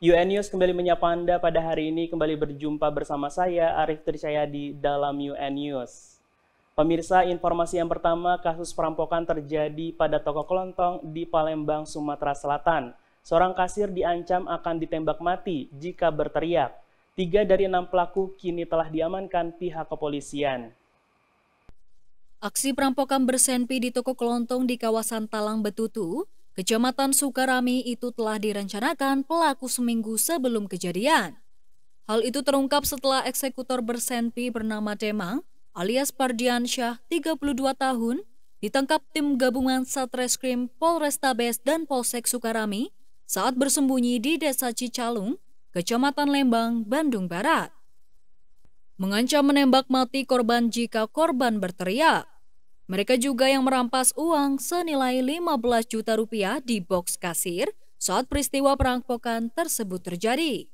UN News kembali menyapa Anda pada hari ini, kembali berjumpa bersama saya, Arief Arif di dalam UN News. Pemirsa, informasi yang pertama, kasus perampokan terjadi pada toko kelontong di Palembang, Sumatera Selatan. Seorang kasir diancam akan ditembak mati jika berteriak. Tiga dari enam pelaku kini telah diamankan pihak kepolisian. Aksi perampokan bersenpi di toko kelontong di kawasan Talang Betutu Kecamatan Sukarami itu telah direncanakan pelaku seminggu sebelum kejadian. Hal itu terungkap setelah eksekutor bersenpi bernama Demang alias Pardiansyah, 32 tahun, ditangkap tim gabungan Satreskrim Polrestabes dan Polsek Sukarami saat bersembunyi di Desa Cicalung, Kecamatan Lembang, Bandung Barat. Mengancam menembak mati korban jika korban berteriak. Mereka juga yang merampas uang senilai 15 juta rupiah di box kasir saat peristiwa perampokan tersebut terjadi.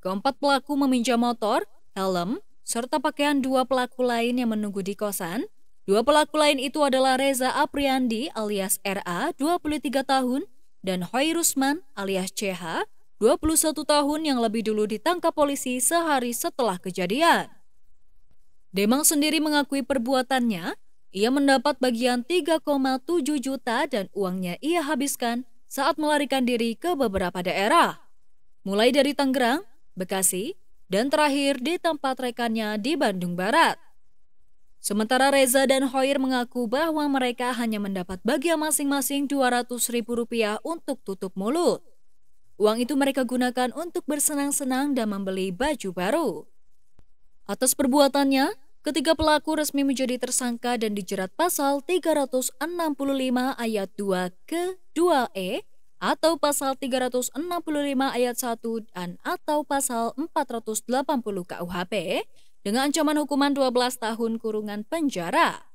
Keempat pelaku meminjam motor, helm, serta pakaian dua pelaku lain yang menunggu di kosan. Dua pelaku lain itu adalah Reza Apriandi alias RA 23 tahun dan Hoi Rusman alias CH 21 tahun yang lebih dulu ditangkap polisi sehari setelah kejadian. Demang sendiri mengakui perbuatannya ia mendapat bagian 3,7 juta dan uangnya ia habiskan saat melarikan diri ke beberapa daerah. Mulai dari Tangerang, Bekasi, dan terakhir di tempat rekannya di Bandung Barat. Sementara Reza dan Hoir mengaku bahwa mereka hanya mendapat bagian masing-masing Rp200.000 untuk tutup mulut. Uang itu mereka gunakan untuk bersenang-senang dan membeli baju baru. Atas perbuatannya, Ketiga pelaku resmi menjadi tersangka dan dijerat pasal 365 ayat 2 ke 2E atau pasal 365 ayat 1 dan atau pasal 480 KUHP dengan ancaman hukuman 12 tahun kurungan penjara.